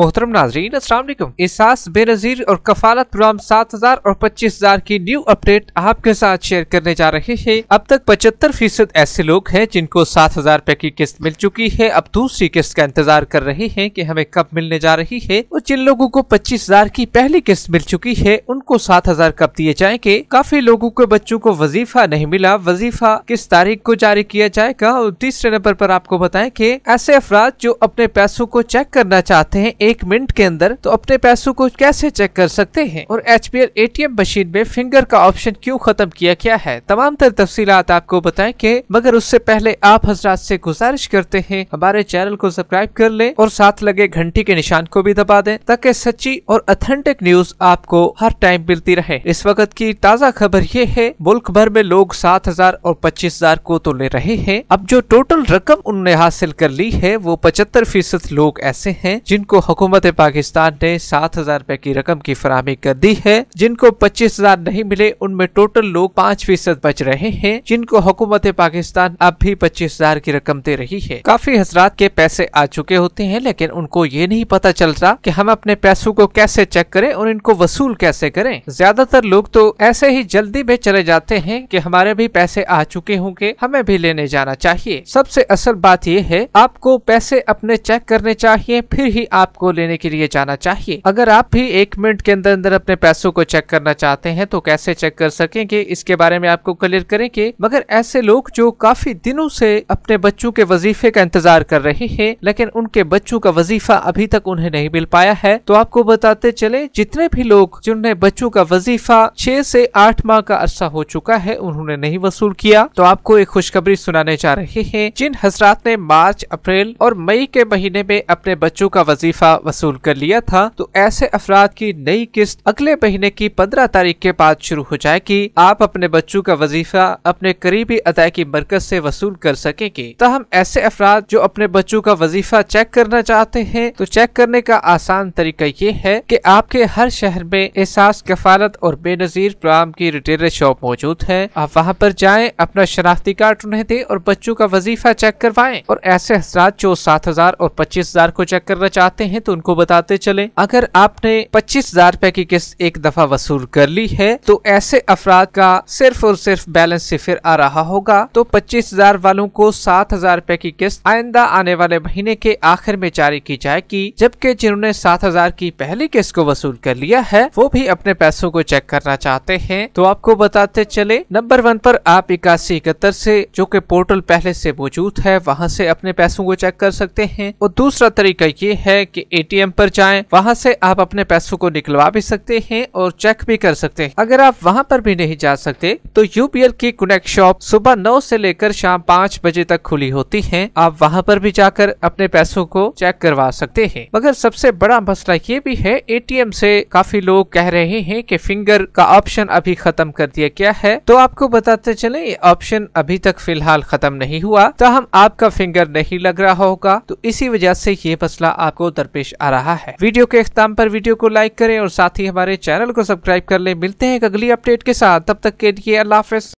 मोहतरम नाजरीन असलम एहसास बेनजीर और कफालत प्रोग्राम सात हजार और पच्चीस हजार की न्यू अपडेट आपके साथ शेयर करने जा रहे हैं अब तक पचहत्तर फीसद ऐसे लोग हैं जिनको सात हजार रूपए की किस्त मिल चुकी है अब दूसरी किस्त का इंतजार कर रहे हैं कि हमें कब मिलने जा रही है और जिन लोगों को पच्चीस हजार की पहली किस्त मिल चुकी है उनको सात हजार कब दिए जाएंगे काफी लोगों के बच्चों को वजीफा नहीं मिला वजीफा किस तारीख को जारी किया जाएगा और तीसरे नंबर आरोप आपको बताए की ऐसे अफराद जो अपने पैसों को चेक करना चाहते हैं एक मिनट के अंदर तो अपने पैसों को कैसे चेक कर सकते हैं और H P A T M machine में फिंगर का ऑप्शन क्यों खत्म किया गया है तमाम तर तफसी आपको बताए के मगर उससे पहले आप हजरात से गुजारिश करते हैं हमारे चैनल को सब्सक्राइब कर लें और साथ लगे घंटी के निशान को भी दबा दें ताकि सच्ची और अथेंटिक न्यूज आपको हर टाइम मिलती रहे इस वक्त की ताज़ा खबर ये है मुल्क भर में लोग सात हजार और पच्चीस हजार को तो ले रहे हैं अब जो टोटल रकम उनने हासिल कर ली है वो पचहत्तर फीसद लोग ऐसे हैं जिनको हुकूमत पाकिस्तान ने सात हजार रुपए की रकम की फरहमी कर दी है जिनको पच्चीस हजार नहीं मिले उनमें टोटल लोग पाँच फीसद बच रहे हैं जिनको हुकूमत पाकिस्तान अब भी पच्चीस हजार की रकम दे रही है काफी हजरात के पैसे आ चुके होते हैं लेकिन उनको ये नहीं पता चलता की हम अपने पैसों को कैसे चेक करें और इनको वसूल कैसे करें ज्यादातर लोग तो ऐसे ही जल्दी में चले जाते हैं कि हमारे भी पैसे आ चुके होंगे हमें भी लेने जाना चाहिए सबसे असल बात यह है आपको पैसे अपने चेक करने चाहिए फिर ही आपको को लेने के लिए जाना चाहिए अगर आप भी एक मिनट के अंदर अंदर अपने पैसों को चेक करना चाहते हैं तो कैसे चेक कर सकेंगे इसके बारे में आपको क्लियर करेंगे मगर ऐसे लोग जो काफी दिनों से अपने बच्चों के वजीफे का इंतजार कर रहे हैं लेकिन उनके बच्चों का वजीफा अभी तक उन्हें नहीं मिल पाया है तो आपको बताते चले जितने भी लोग जिन्हें बच्चों का वजीफा छह से आठ माह का अरसा हो चुका है उन्होंने नहीं वसूल किया तो आपको एक खुशखबरी सुनाने जा रहे हैं जिन हजरात ने मार्च अप्रैल और मई के महीने में अपने बच्चों का वजीफा वसूल कर लिया था तो ऐसे अफराद की नई किस्त अगले महीने की पंद्रह तारीख के बाद शुरू हो जाएगी आप अपने बच्चों का वजीफा अपने करीबी अदायगी मरकज ऐसी वसूल कर सकेंगे तहम ऐसे अफराद जो अपने बच्चों का वजीफा चेक करना चाहते हैं तो चेक करने का आसान तरीका ये है कि आपके हर शहर में एहसास कफालत और बेनजीर प्राम की रिटेलर शॉप मौजूद है आप वहाँ पर जाए अपना शनाख्ती कार्ड उन्हें दे और बच्चों का वजीफा चेक करवाए और ऐसे हजरात जो सात हजार और पच्चीस हजार को चेक करना चाहते हैं तो उनको बताते चले अगर आपने पच्चीस हजार रूपए की किस्त एक दफा वसूल कर ली है तो ऐसे अफराद का सिर्फ और सिर्फ बैलेंस सिफिर आ रहा होगा तो पच्चीस हजार वालों को सात हजार रूपए की किस्त आइंदा आने वाले महीने के आखिर में जारी की जाएगी जबकि जिन्होंने सात हजार की पहली किस्त को वसूल कर लिया है वो भी अपने पैसों को चेक करना चाहते है तो आपको बताते चले नंबर वन पर आप इक्यासी इकहत्तर से जो की पोर्टल पहले से मौजूद है वहाँ से अपने पैसों को चेक कर सकते हैं और दूसरा तरीका ये है कि एटीएम पर जाएं वहां से आप अपने पैसों को निकलवा भी सकते हैं और चेक भी कर सकते हैं अगर आप वहां पर भी नहीं जा सकते तो यूपीएल की कनेक्ट शॉप सुबह नौ से लेकर शाम पाँच बजे तक खुली होती है आप वहाँ पर भी जाकर अपने पैसों को चेक करवा सकते हैं मगर सबसे बड़ा मसला ये भी है ए से काफी लोग कह रहे हैं की फिंगर का ऑप्शन अभी खत्म कर दिया गया है तो आपको बताते चले ये ऑप्शन अभी तक फिलहाल खत्म नहीं हुआ तो हम आपका फिंगर नहीं लग रहा होगा तो इसी वजह से ये मसला आपको दर पेश आ रहा है वीडियो के अख्ताम पर वीडियो को लाइक करें और साथ ही हमारे चैनल को सब्सक्राइब कर ले मिलते हैं अगली अपडेट के साथ तब तक के लिए अल्लाह हाफिज